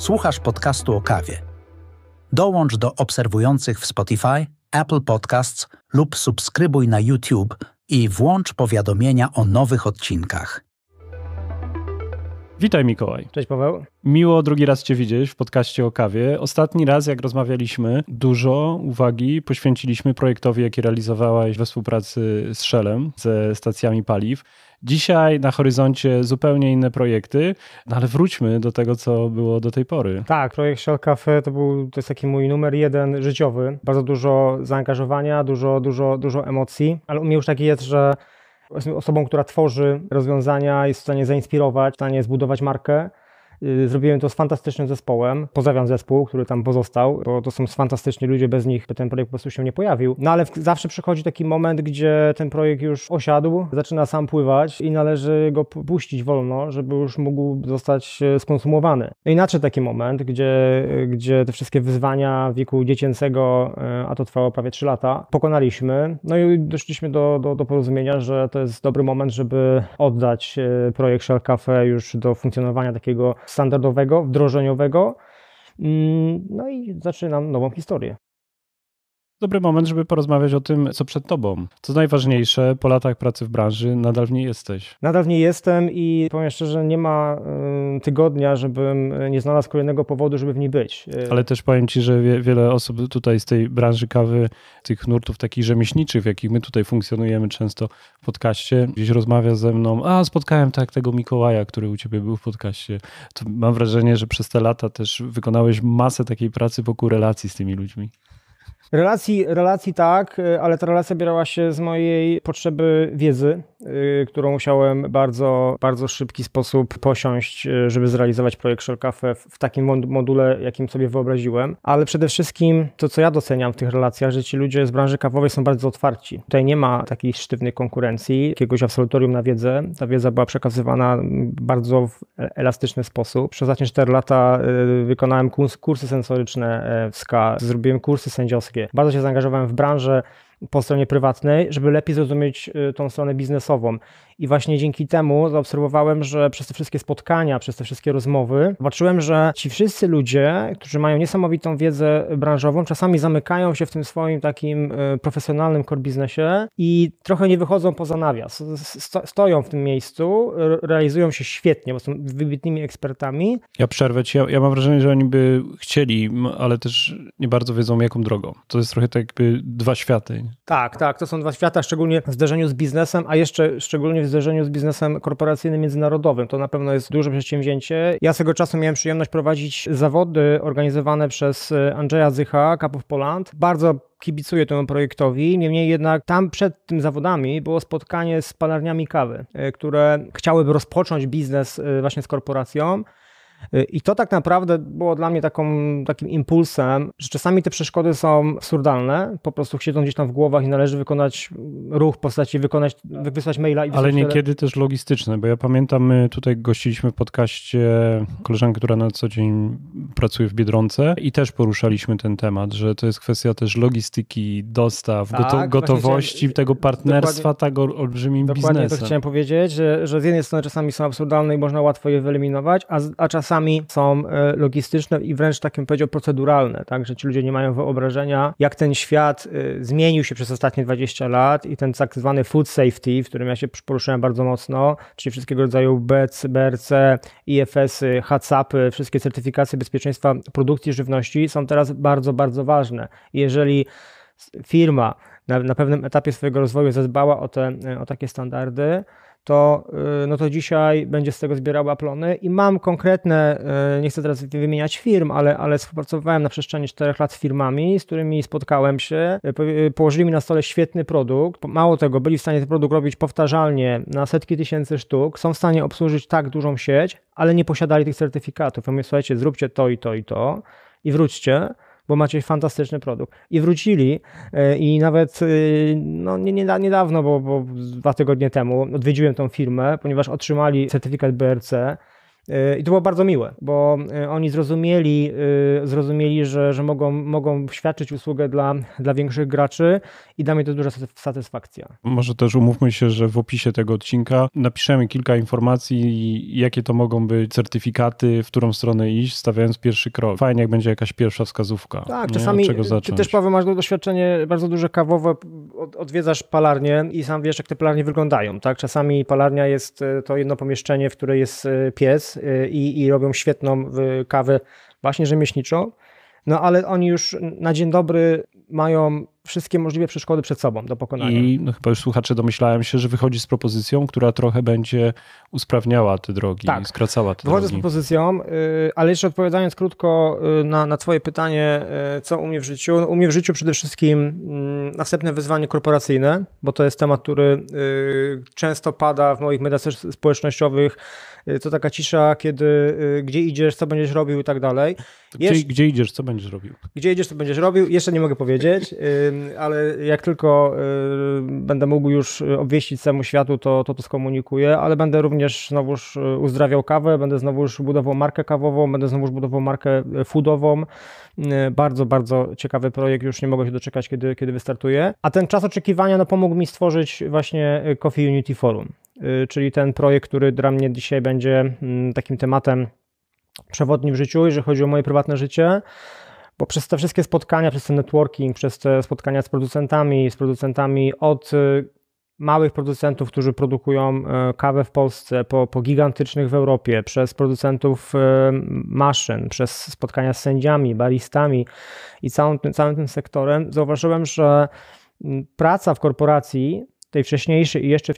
Słuchasz podcastu o kawie. Dołącz do obserwujących w Spotify, Apple Podcasts lub subskrybuj na YouTube i włącz powiadomienia o nowych odcinkach. Witaj Mikołaj. Cześć Paweł. Miło drugi raz Cię widzieć w podcaście o kawie. Ostatni raz, jak rozmawialiśmy, dużo uwagi poświęciliśmy projektowi, jaki realizowałaś we współpracy z Shellem, ze stacjami paliw. Dzisiaj na horyzoncie zupełnie inne projekty, no ale wróćmy do tego, co było do tej pory. Tak, projekt Shell Cafe to był to jest taki mój numer jeden życiowy. Bardzo dużo zaangażowania, dużo, dużo, dużo emocji, ale u mnie już taki jest, że osobą, która tworzy rozwiązania, jest w stanie zainspirować, w stanie zbudować markę Y, zrobiłem to z fantastycznym zespołem. Pozdrawiam zespół, który tam pozostał, bo to są fantastyczni ludzie, bez nich by ten projekt po prostu się nie pojawił. No ale zawsze przychodzi taki moment, gdzie ten projekt już osiadł, zaczyna sam pływać i należy go puścić wolno, żeby już mógł zostać e, skonsumowany. No taki moment, gdzie, gdzie te wszystkie wyzwania wieku dziecięcego, e, a to trwało prawie 3 lata, pokonaliśmy. No i doszliśmy do, do, do porozumienia, że to jest dobry moment, żeby oddać e, projekt Shell Cafe już do funkcjonowania takiego standardowego, wdrożeniowego. Mm, no i zaczynam nową historię dobry moment, żeby porozmawiać o tym, co przed tobą. Co najważniejsze, po latach pracy w branży nadal w niej jesteś. Nadal w niej jestem i powiem szczerze, nie ma y, tygodnia, żebym y, nie znalazł kolejnego powodu, żeby w niej być. Y, Ale też powiem ci, że wie, wiele osób tutaj z tej branży kawy, tych nurtów takich rzemieślniczych, w jakich my tutaj funkcjonujemy często w podcaście, gdzieś rozmawia ze mną, a spotkałem tak tego Mikołaja, który u ciebie był w podcaście. To mam wrażenie, że przez te lata też wykonałeś masę takiej pracy wokół relacji z tymi ludźmi. Relacji, relacji tak, e, ale ta relacja bierała się z mojej potrzeby wiedzy, yy, którą musiałem bardzo, bardzo szybki sposób posiąść, yy, żeby zrealizować projekt Shellcafe w, w takim module, jakim sobie wyobraziłem. Ale przede wszystkim to, co ja doceniam w tych relacjach, że ci ludzie z branży kawowej są bardzo otwarci. Tutaj nie ma takiej sztywnej konkurencji, jakiegoś absolutorium na wiedzę. Ta wiedza była przekazywana bardzo w elastyczny sposób. Przez ostatnie 4 lata yy, wykonałem kursy sensoryczne w SKA, zrobiłem kursy sędziowskie, bardzo się zaangażowałem w branżę, po stronie prywatnej, żeby lepiej zrozumieć y, tą stronę biznesową. I właśnie dzięki temu zaobserwowałem, że przez te wszystkie spotkania, przez te wszystkie rozmowy, zobaczyłem, że ci wszyscy ludzie, którzy mają niesamowitą wiedzę branżową, czasami zamykają się w tym swoim takim y, profesjonalnym core biznesie i trochę nie wychodzą poza nawias. Stoją w tym miejscu, realizują się świetnie, bo są wybitnymi ekspertami. Ja przerwę ci, ja, ja mam wrażenie, że oni by chcieli, ale też nie bardzo wiedzą jaką drogą. To jest trochę tak jakby dwa światy. Tak, tak, to są dwa świata, szczególnie w zderzeniu z biznesem, a jeszcze szczególnie w zderzeniu z biznesem korporacyjnym międzynarodowym. To na pewno jest duże przedsięwzięcie. Ja swego czasu miałem przyjemność prowadzić zawody organizowane przez y, Andrzeja Zycha, Cup of Poland. Bardzo kibicuję temu projektowi. Niemniej jednak tam przed tym zawodami było spotkanie z palarniami kawy, y, które chciałyby rozpocząć biznes y, właśnie z korporacją. Y, I to tak naprawdę było dla mnie taką, takim impulsem, że czasami te przeszkody są absurdalne, po prostu siedzą gdzieś tam w głowach i należy wykonać mm, ruch w postaci, wykonać, wysłać maila. I Ale niekiedy też logistyczne, bo ja pamiętam, my tutaj gościliśmy w podcaście koleżankę, która na co dzień pracuje w Biedronce i też poruszaliśmy ten temat, że to jest kwestia też logistyki, dostaw, tak, goto gotowości, chciałem, tego partnerstwa tak olbrzymim dokładnie biznesem. Dokładnie to chciałem powiedzieć, że, że z jednej strony czasami są absurdalne i można łatwo je wyeliminować, a, a czasami czasami są e, logistyczne i wręcz takim powiedział proceduralne, tak, że ci ludzie nie mają wyobrażenia, jak ten świat e, zmienił się przez ostatnie 20 lat i ten tak zwany food safety, w którym ja się poruszyłem bardzo mocno, czyli wszystkiego rodzaju BEC, BRC, IFS-y, haccp wszystkie certyfikacje bezpieczeństwa produkcji żywności są teraz bardzo, bardzo ważne. Jeżeli firma na, na pewnym etapie swojego rozwoju zadbała o, te, e, o takie standardy, to, y, no to dzisiaj będzie z tego zbierała plony i mam konkretne, y, nie chcę teraz wymieniać firm, ale, ale współpracowałem na przestrzeni 4 lat z firmami, z którymi spotkałem się, y, położyli mi na stole świetny produkt, mało tego, byli w stanie ten produkt robić powtarzalnie na setki tysięcy sztuk, są w stanie obsłużyć tak dużą sieć, ale nie posiadali tych certyfikatów. Ja mówię, słuchajcie, zróbcie to i to i to i wróćcie, bo macie fantastyczny produkt. I wrócili e, i nawet e, no, nie, nie, niedawno, bo, bo dwa tygodnie temu odwiedziłem tą firmę, ponieważ otrzymali certyfikat BRC E, I to było bardzo miłe, bo e, oni zrozumieli, e, zrozumieli że, że mogą, mogą świadczyć usługę dla, dla większych graczy i da mi to duża satysfakcja. Może też umówmy się, że w opisie tego odcinka napiszemy kilka informacji, jakie to mogą być certyfikaty, w którą stronę iść, stawiając pierwszy krok. Fajnie, jak będzie jakaś pierwsza wskazówka. Tak, czasami ty też Paweł masz doświadczenie bardzo duże kawowe, odwiedzasz palarnię i sam wiesz, jak te palarnie wyglądają. Tak? Czasami palarnia jest to jedno pomieszczenie, w której jest pies, Y, i, i robią świetną y, kawę właśnie rzemieślniczą. No ale oni już na dzień dobry mają wszystkie możliwe przeszkody przed sobą do pokonania. I no, chyba już słuchacze domyślałem się, że wychodzi z propozycją, która trochę będzie usprawniała te drogi, tak. skracała te Wychodzę drogi. Wychodzę z propozycją, y, ale jeszcze odpowiadając krótko y, na, na twoje pytanie, y, co u mnie w życiu. No, u mnie w życiu przede wszystkim mm, następne wyzwanie korporacyjne, bo to jest temat, który często pada w moich mediach społecznościowych, to taka cisza, kiedy gdzie idziesz, co będziesz robił i tak dalej. Gdzie, Jesz... gdzie idziesz, co będziesz robił? Gdzie idziesz, co będziesz robił? Jeszcze nie mogę powiedzieć. Y, ale jak tylko y, będę mógł już y, obwieścić całemu światu, to, to to skomunikuję, ale będę również znowuż uzdrawiał kawę, będę znowuż budował markę kawową, będę znowuż budował markę foodową. Bardzo, bardzo ciekawy projekt, już nie mogę się doczekać, kiedy, kiedy wystartuje. A ten czas oczekiwania no, pomógł mi stworzyć właśnie Coffee Unity Forum, czyli ten projekt, który dla mnie dzisiaj będzie mm, takim tematem przewodnim w życiu, jeżeli chodzi o moje prywatne życie. Bo przez te wszystkie spotkania, przez ten networking, przez te spotkania z producentami, z producentami od y, małych producentów, którzy produkują e, kawę w Polsce, po, po gigantycznych w Europie, przez producentów e, maszyn, przez spotkania z sędziami, baristami i całym, całym tym sektorem, zauważyłem, że praca w korporacji tej wcześniejszej i jeszcze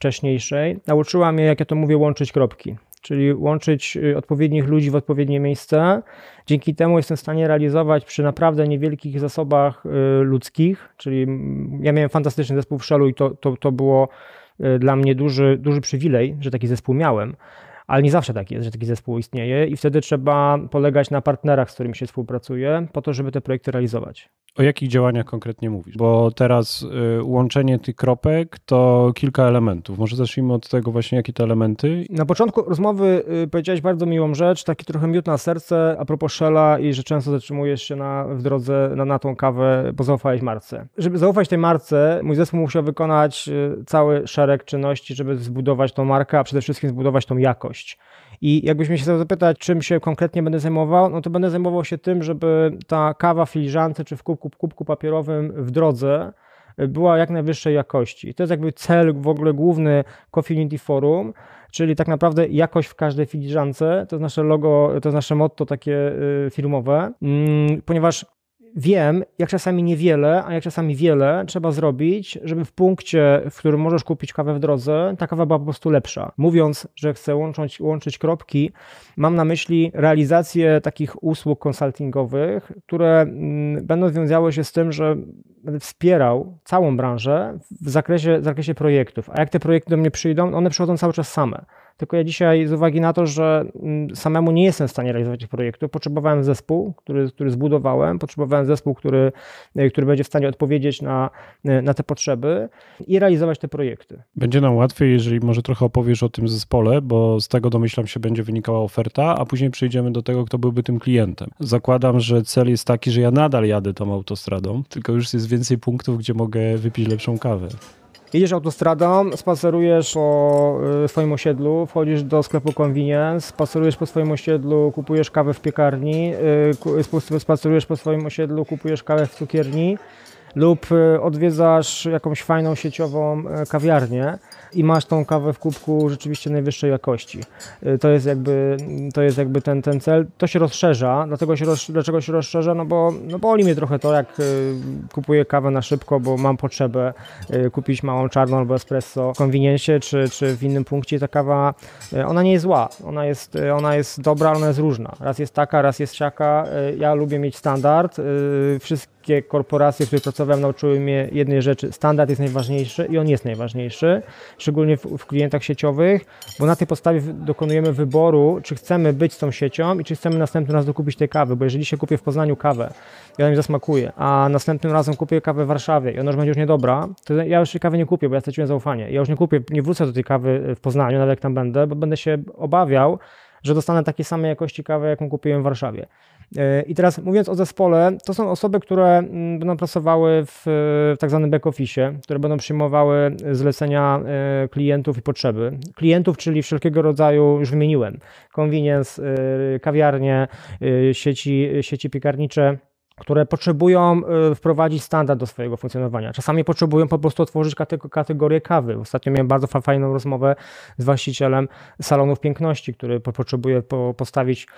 wcześniejszej, nauczyła mnie, jak ja to mówię, łączyć kropki czyli łączyć y, odpowiednich ludzi w odpowiednie miejsce. Dzięki temu jestem w stanie realizować przy naprawdę niewielkich zasobach y, ludzkich, czyli ja miałem fantastyczny zespół w Shellu i to, to, to było y, dla mnie duży, duży przywilej, że taki zespół miałem ale nie zawsze tak jest, że taki zespół istnieje i wtedy trzeba polegać na partnerach, z którymi się współpracuje, po to, żeby te projekty realizować. O jakich działaniach konkretnie mówisz? Bo teraz y, łączenie tych kropek to kilka elementów. Może zacznijmy od tego właśnie, jakie to elementy. Na początku rozmowy y, powiedziałeś bardzo miłą rzecz, taki trochę miód na serce a propos Shella i że często zatrzymujesz się na, w drodze na, na tą kawę, bo zaufałeś marce. Żeby zaufać tej marce, mój zespół musiał wykonać y, cały szereg czynności, żeby zbudować tą markę, a przede wszystkim zbudować tą jakość i jakbyś mnie zapytać, czym się konkretnie będę zajmował, no to będę zajmował się tym, żeby ta kawa w filiżance czy w kubku, kubku papierowym w drodze y, była jak najwyższej jakości. I to jest jakby cel w ogóle główny Community Forum, czyli tak naprawdę jakość w każdej filiżance, to jest nasze logo, to jest nasze motto takie y, filmowe, mm, ponieważ wiem, jak czasami niewiele, a jak czasami wiele trzeba zrobić, żeby w punkcie, w którym możesz kupić kawę w drodze, ta kawa była po prostu lepsza. Mówiąc, że chcę łączyć, łączyć kropki, mam na myśli realizację takich usług konsultingowych, które mm, będą wiązały się z tym, że wspierał całą branżę w zakresie, w zakresie projektów. A jak te projekty do mnie przyjdą, one przychodzą cały czas same. Tylko ja dzisiaj, z uwagi na to, że mm, samemu nie jestem w stanie realizować tych projektów, potrzebowałem zespół, który, który zbudowałem, potrzebowałem zespół, który, y, który będzie w stanie odpowiedzieć na, y, na te potrzeby i realizować te projekty. Będzie nam łatwiej, jeżeli może trochę opowiesz o tym zespole, bo z tego domyślam się będzie wynikała oferta, a później przejdziemy do tego, kto byłby tym klientem. Zakładam, że cel jest taki, że ja nadal jadę tą autostradą, tylko już jest więcej punktów, gdzie mogę wypić lepszą kawę. Jedziesz autostradą, spacerujesz po y, swoim osiedlu, wchodzisz do sklepu convenience, spacerujesz po swoim osiedlu, kupujesz kawę w piekarni, y, spacerujesz po swoim osiedlu, kupujesz kawę w cukierni, lub e, odwiedzasz jakąś fajną sieciową e, kawiarnię i masz tą kawę w kubku rzeczywiście najwyższej jakości. E, to jest jakby, to jest jakby ten, ten cel. To się rozszerza. Dlatego się dlaczego się rozszerza? No bo, no boli mnie trochę to, jak kupuję kawę na szybko, bo mam potrzebę kupić małą czarną albo espresso w konwiniencie czy, czy w innym punkcie. Ta kawa, ona nie jest zła. Ona jest, ona jest dobra, ona jest różna. Raz jest taka, raz jest siaka. Ja lubię mieć standard. Wszystkie wszystkie korporacje, w których pracowałem, nauczyły mnie jednej rzeczy. Standard jest najważniejszy i on jest najważniejszy, szczególnie w, w klientach sieciowych, bo na tej podstawie dokonujemy wyboru, czy chcemy być tą siecią i czy chcemy następnym razem kupić tej kawy, bo jeżeli się kupię w Poznaniu kawę i ona mi zasmakuje, a następnym razem kupię kawę w Warszawie i ona już będzie już niedobra, to ja już tej kawy nie kupię, bo ja straciłem zaufanie. Ja już nie kupię, nie wrócę do tej kawy w Poznaniu, nawet jak tam będę, bo będę się obawiał, że dostanę takiej samej jakości kawę, jaką kupiłem w Warszawie. E, I teraz mówiąc o zespole, to są osoby, które mm, będą pracowały e, w tak zwanym back office, które będą przyjmowały zlecenia e, klientów i potrzeby. Klientów, czyli wszelkiego rodzaju, już wymieniłem, convenience, kawiarnie, sieci, sieci piekarnicze które potrzebują y, wprowadzić standard do swojego funkcjonowania. Czasami potrzebują po prostu otworzyć kategorię kawy. Ostatnio miałem bardzo fajną rozmowę z właścicielem salonów piękności, który potrzebuje postawić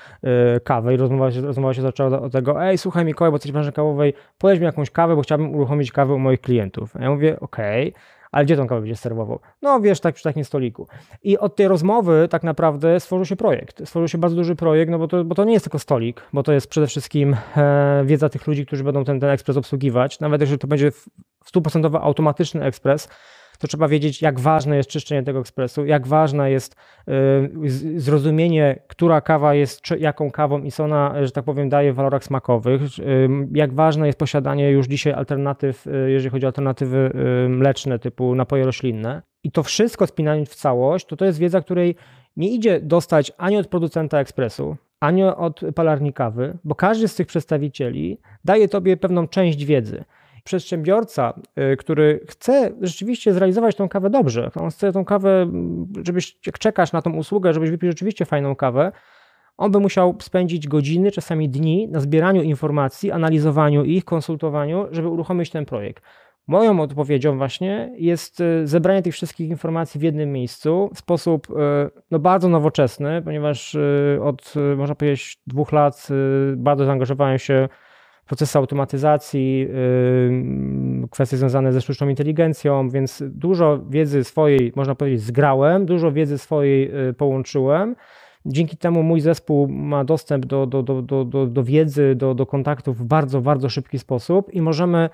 y, kawę i rozmowa się, rozmowa się zaczęła od tego, ej słuchaj Mikołaj, bo coś branży kawowej, powiedz mi jakąś kawę, bo chciałbym uruchomić kawę u moich klientów. A ja mówię, okej, okay ale gdzie tą kawę będzie serwował? No wiesz, tak przy takim stoliku. I od tej rozmowy tak naprawdę stworzył się projekt. Stworzył się bardzo duży projekt, no bo to, bo to nie jest tylko stolik, bo to jest przede wszystkim e, wiedza tych ludzi, którzy będą ten, ten ekspres obsługiwać. Nawet jeżeli to będzie stuprocentowo automatyczny ekspres, to trzeba wiedzieć, jak ważne jest czyszczenie tego ekspresu, jak ważne jest y, zrozumienie, która kawa jest jaką kawą i co ona, że tak powiem, daje w walorach smakowych, y, jak ważne jest posiadanie już dzisiaj alternatyw, y, jeżeli chodzi o alternatywy mleczne typu napoje roślinne. I to wszystko spinając w całość, to to jest wiedza, której nie idzie dostać ani od producenta ekspresu, ani od palarni kawy, bo każdy z tych przedstawicieli daje tobie pewną część wiedzy przedsiębiorca, y, który chce rzeczywiście zrealizować tą kawę dobrze, on chce tą kawę, mm, żebyś, jak czekasz na tą usługę, żebyś wypił rzeczywiście fajną kawę, on by musiał spędzić godziny, czasami dni na zbieraniu informacji, analizowaniu ich, konsultowaniu, żeby uruchomić ten projekt. Moją odpowiedzią właśnie jest y, zebranie tych wszystkich informacji w jednym miejscu w sposób y, no, bardzo nowoczesny, ponieważ od, można powiedzieć, dwóch lat bardzo zaangażowałem się procesy automatyzacji, kwestie związane ze sztuczną inteligencją, więc dużo wiedzy swojej, można powiedzieć, zgrałem, dużo wiedzy swojej y, połączyłem. Dzięki temu mój zespół ma dostęp do, do, do, do, do wiedzy, do, do kontaktów w bardzo, bardzo szybki sposób i możemy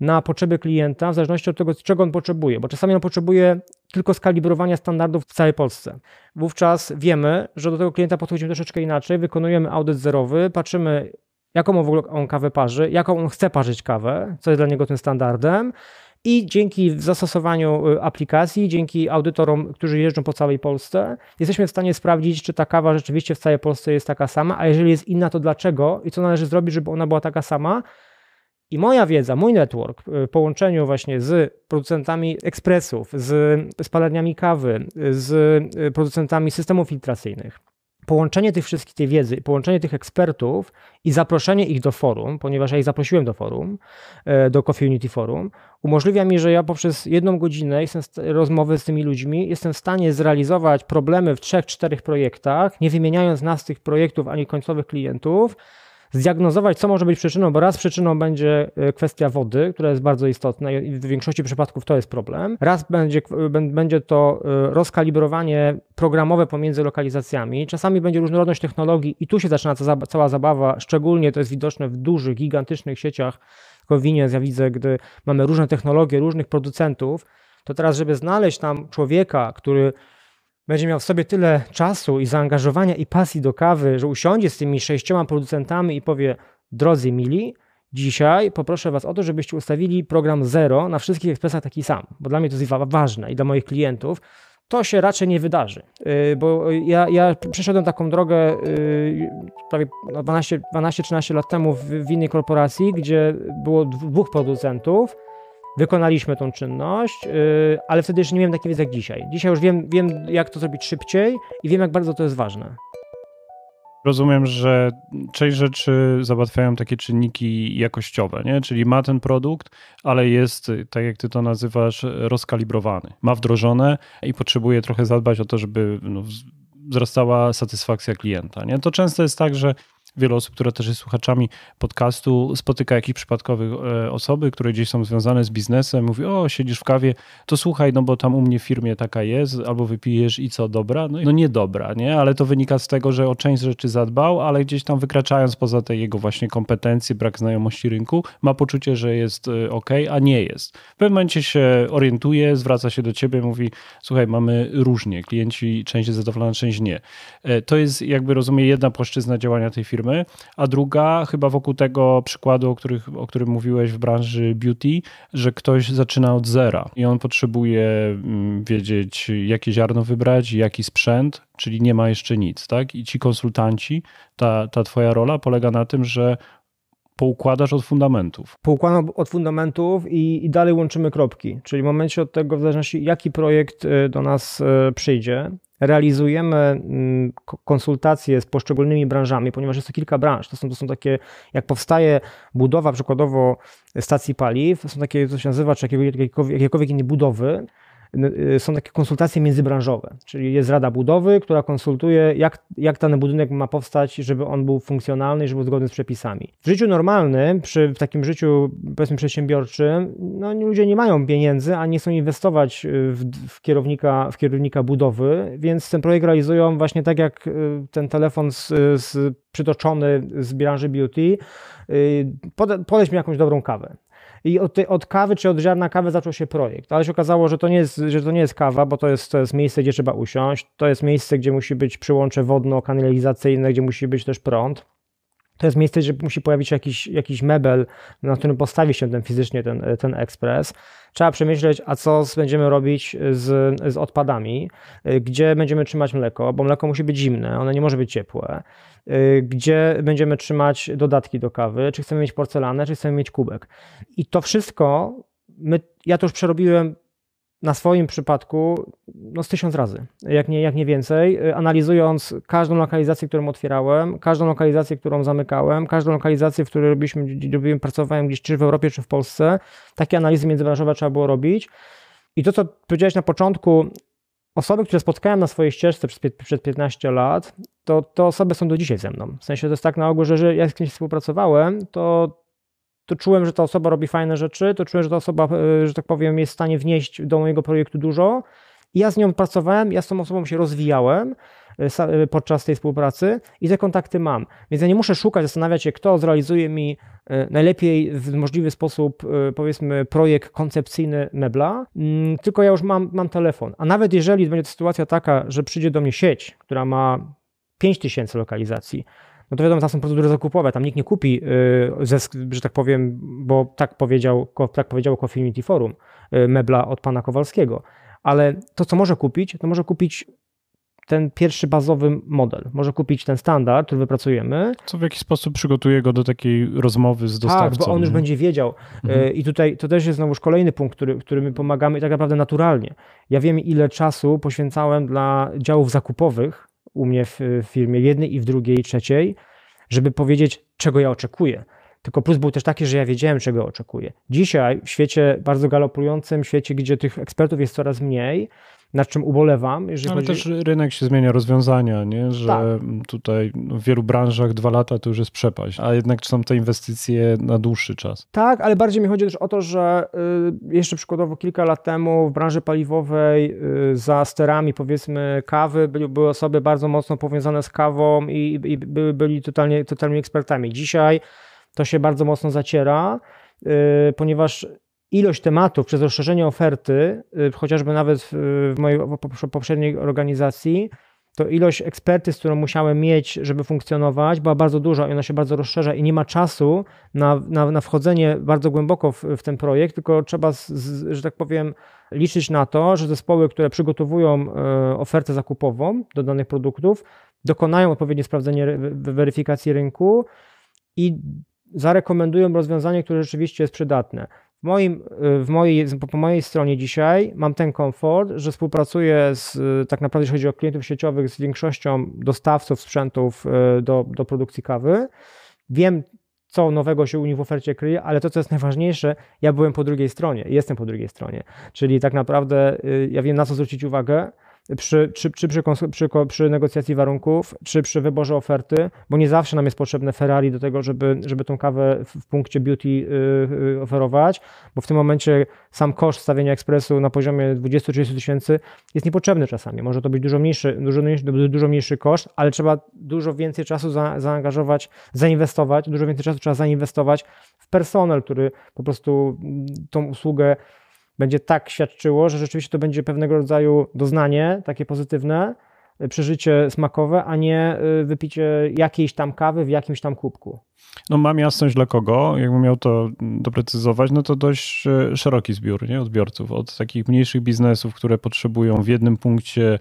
na potrzeby klienta, w zależności od tego, czego on potrzebuje, bo czasami on potrzebuje tylko skalibrowania standardów w całej Polsce. Wówczas wiemy, że do tego klienta podchodzimy troszeczkę inaczej, wykonujemy audyt zerowy, patrzymy, jaką on w ogóle on kawę parzy, jaką on chce parzyć kawę, co jest dla niego tym standardem. I dzięki zastosowaniu y, aplikacji, dzięki audytorom, którzy jeżdżą po całej Polsce, jesteśmy w stanie sprawdzić, czy ta kawa rzeczywiście w całej Polsce jest taka sama, a jeżeli jest inna, to dlaczego i co należy zrobić, żeby ona była taka sama. I moja wiedza, mój network y, w połączeniu właśnie z producentami ekspresów, z spalarniami kawy, z y, producentami systemów filtracyjnych, połączenie tych wszystkich tej wiedzy, połączenie tych ekspertów i zaproszenie ich do forum, ponieważ ja ich zaprosiłem do forum, e, do Coffee Unity Forum, umożliwia mi, że ja poprzez jedną godzinę jestem rozmowy z tymi ludźmi jestem w stanie zrealizować problemy w trzech, czterech projektach, nie wymieniając nas tych projektów ani końcowych klientów, zdiagnozować, co może być przyczyną, bo raz przyczyną będzie y, kwestia wody, która jest bardzo istotna i w większości przypadków to jest problem. Raz będzie, y, będzie to y, rozkalibrowanie programowe pomiędzy lokalizacjami. Czasami będzie różnorodność technologii i tu się zaczyna cała zabawa, szczególnie to jest widoczne w dużych, gigantycznych sieciach convenience. Ja widzę, gdy mamy różne technologie różnych producentów, to teraz, żeby znaleźć tam człowieka, który będzie miał w sobie tyle czasu i zaangażowania i pasji do kawy, że usiądzie z tymi sześcioma producentami i powie: Drodzy mili, dzisiaj poproszę Was o to, żebyście ustawili program zero na wszystkich ekspresach taki sam, bo dla mnie to jest ważne i dla moich klientów. To się raczej nie wydarzy, y, bo ja, ja przeszedłem taką drogę y, prawie 12-13 lat temu w, w innej korporacji, gdzie było dwóch producentów Wykonaliśmy tą czynność, yy, ale wtedy jeszcze nie miałem takiej wiedzy jak dzisiaj. Dzisiaj już wiem, wiem, jak to zrobić szybciej i wiem, jak bardzo to jest ważne. Rozumiem, że część rzeczy załatwiają takie czynniki jakościowe, nie? czyli ma ten produkt, ale jest, tak jak ty to nazywasz, rozkalibrowany. Ma wdrożone i potrzebuje trochę zadbać o to, żeby no, wzrastała satysfakcja klienta. Nie? To często jest tak, że wiele osób, które też jest słuchaczami podcastu, spotyka jakichś przypadkowych e, osoby, które gdzieś są związane z biznesem, mówi, o, siedzisz w kawie, to słuchaj, no bo tam u mnie w firmie taka jest, albo wypijesz i co, dobra? No, no niedobra, nie? Ale to wynika z tego, że o część rzeczy zadbał, ale gdzieś tam wykraczając poza te jego właśnie kompetencje, brak znajomości rynku, ma poczucie, że jest e, ok, a nie jest. W pewnym momencie się orientuje, zwraca się do ciebie, mówi, słuchaj, mamy różnie, klienci część jest zadowolona, część nie. E, to jest jakby, rozumiem, jedna płaszczyzna działania tej firmy, firmy, a druga chyba wokół tego przykładu, o, których, o którym mówiłeś w branży beauty, że ktoś zaczyna od zera i on potrzebuje mm, wiedzieć, jakie ziarno wybrać, jaki sprzęt, czyli nie ma jeszcze nic, tak? I ci konsultanci, ta, ta twoja rola polega na tym, że poukładasz od fundamentów. Poukładam od fundamentów i, i, dalej łączymy kropki. Czyli w momencie od tego, w zależności jaki projekt y, do nas y, przyjdzie, realizujemy mm, konsultacje z poszczególnymi branżami, ponieważ jest to kilka branż. To są, to są takie, jak powstaje budowa przykładowo stacji paliw, to są takie, co się nazywa, czy jakiegoś, jakiekolwiek inne budowy, no, y, są takie konsultacje międzybranżowe, czyli jest Rada Budowy, która konsultuje, jak, jak dany budynek ma powstać, żeby on był funkcjonalny i żeby był zgodny z przepisami. W życiu normalnym, przy w takim życiu powiedzmy przedsiębiorczym, no, ludzie nie mają pieniędzy, a nie chcą inwestować y, w, w, kierownika, w kierownika budowy, więc ten projekt realizują właśnie tak jak y, ten telefon z, z przytoczony z branży beauty. Podejdź mi jakąś dobrą kawę i od, od, kawy czy od ziarna kawy zaczął się projekt. Ale się okazało, że to nie jest, że to nie jest kawa, bo to jest, to jest miejsce, gdzie trzeba usiąść, to jest miejsce, gdzie musi być przyłącze wodno-kanalizacyjne, gdzie musi być też prąd to jest miejsce, że musi pojawić się jakiś, jakiś mebel, na którym postawi się ten fizycznie ten, ten ekspres. Trzeba przemyśleć, a co będziemy robić z, z odpadami, gdzie będziemy trzymać mleko, bo mleko musi być zimne, ono nie może być ciepłe. Gdzie będziemy trzymać dodatki do kawy, czy chcemy mieć porcelanę, czy chcemy mieć kubek. I to wszystko, my, ja to już przerobiłem na swoim przypadku no z tysiąc razy, jak nie, jak nie więcej, y, analizując każdą lokalizację, którą otwierałem, każdą lokalizację, którą zamykałem, każdą lokalizację, w której robiliśmy, robiłem, pracowałem gdzieś czy w Europie, czy w Polsce. Takie analizy międzybranżowe trzeba było robić. I to, co powiedziałeś na początku, osoby, które spotkałem na swojej ścieżce przez 15 lat, to te osoby są do dzisiaj ze mną. W sensie to jest tak na ogół, że jak z kimś współpracowałem, to to czułem, że ta osoba robi fajne rzeczy, to czułem, że ta osoba, e, że tak powiem, jest w stanie wnieść do mojego projektu dużo. I ja z nią pracowałem, ja z tą osobą się rozwijałem e, e, podczas tej współpracy i te kontakty mam. Więc ja nie muszę szukać, zastanawiać się, kto zrealizuje mi najlepiej w możliwy sposób, powiedzmy, projekt koncepcyjny mebla, mm, tylko ja już mam, mam telefon. A nawet jeżeli będzie sytuacja taka, że przyjdzie do mnie sieć, która ma 5000 lokalizacji, no to wiadomo, tam są procedury zakupowe, tam nikt nie kupi, y, ze, że tak powiem, bo tak powiedział, tak powiedziało Confinity Forum, y, mebla od pana Kowalskiego. Ale to, co może kupić, to może kupić ten pierwszy bazowy model. Może kupić ten standard, który wypracujemy. Co w jakiś sposób przygotuje go do takiej rozmowy z dostawcą. Tak, bo on już będzie wiedział. Y, mhm. I tutaj to też jest znowuż kolejny punkt, który, który my pomagamy i tak naprawdę naturalnie. Ja wiem, ile czasu poświęcałem dla działów zakupowych, u mnie w, w firmie, jednej i w drugiej, i trzeciej, żeby powiedzieć, czego ja oczekuję. Tylko plus był też taki, że ja wiedziałem, czego oczekuję. Dzisiaj, w świecie bardzo galopującym, świecie, gdzie tych ekspertów jest coraz mniej, nad czym ubolewam. Jeżeli Ale chodzi... też rynek się zmienia, rozwiązania, nie? że tak. tutaj w wielu branżach dwa lata to już jest przepaść, a jednak są te inwestycje na dłuższy czas. Tak, ale bardziej mi chodzi też o to, że y, jeszcze przykładowo kilka lat temu w branży paliwowej y, za sterami powiedzmy kawy byli, były osoby bardzo mocno powiązane z kawą i, i byli, byli totalnie, totalnymi ekspertami. Dzisiaj to się bardzo mocno zaciera y, ponieważ ilość tematów przez rozszerzenie oferty, y, chociażby nawet w mojej poprzedniej organizacji, to ilość ekspertyz, którą musiałem mieć, żeby funkcjonować, była bardzo duża i ona się bardzo rozszerza i nie ma czasu na, na, na wchodzenie bardzo głęboko w, w, ten projekt, tylko trzeba, z, z, że tak powiem, liczyć na to, że zespoły, które przygotowują e, ofertę zakupową do danych produktów, dokonają odpowiednie sprawdzenie, weryfikacji rynku i zarekomendują rozwiązanie, które rzeczywiście jest przydatne moim, y, w mojej, po mojej stronie dzisiaj mam ten komfort, że współpracuję z, y, tak naprawdę jeśli chodzi o klientów sieciowych, z większością dostawców sprzętów y, do, do produkcji kawy. Wiem, co nowego się u nich w ofercie kryje, ale to, co jest najważniejsze, ja byłem po drugiej stronie, jestem po drugiej stronie. Czyli tak naprawdę ja wiem, na co zwrócić uwagę, przy, czy, czy przy, przy, przy, negocjacji warunków, czy przy wyborze oferty, bo nie zawsze nam jest potrzebne Ferrari do tego, żeby, żeby tą kawę w punkcie beauty yy, oferować, bo w tym momencie sam koszt stawienia ekspresu na poziomie 20-30 tysięcy jest niepotrzebny czasami. Może to być dużo mniejszy, dużo, dużo mniejszy koszt, ale trzeba dużo więcej czasu za, zaangażować, zainwestować, dużo więcej czasu trzeba zainwestować w personel, który po prostu tą usługę będzie tak świadczyło, że rzeczywiście to będzie pewnego rodzaju doznanie takie pozytywne, y, przeżycie smakowe, a nie y, wypicie jakiejś tam kawy w jakimś tam kubku. No mam jasność dla kogo, jakbym miał to doprecyzować, no to dość y, szeroki zbiór nie? odbiorców, od takich mniejszych biznesów, które potrzebują w jednym punkcie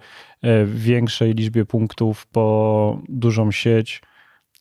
większej liczbie punktów po dużą sieć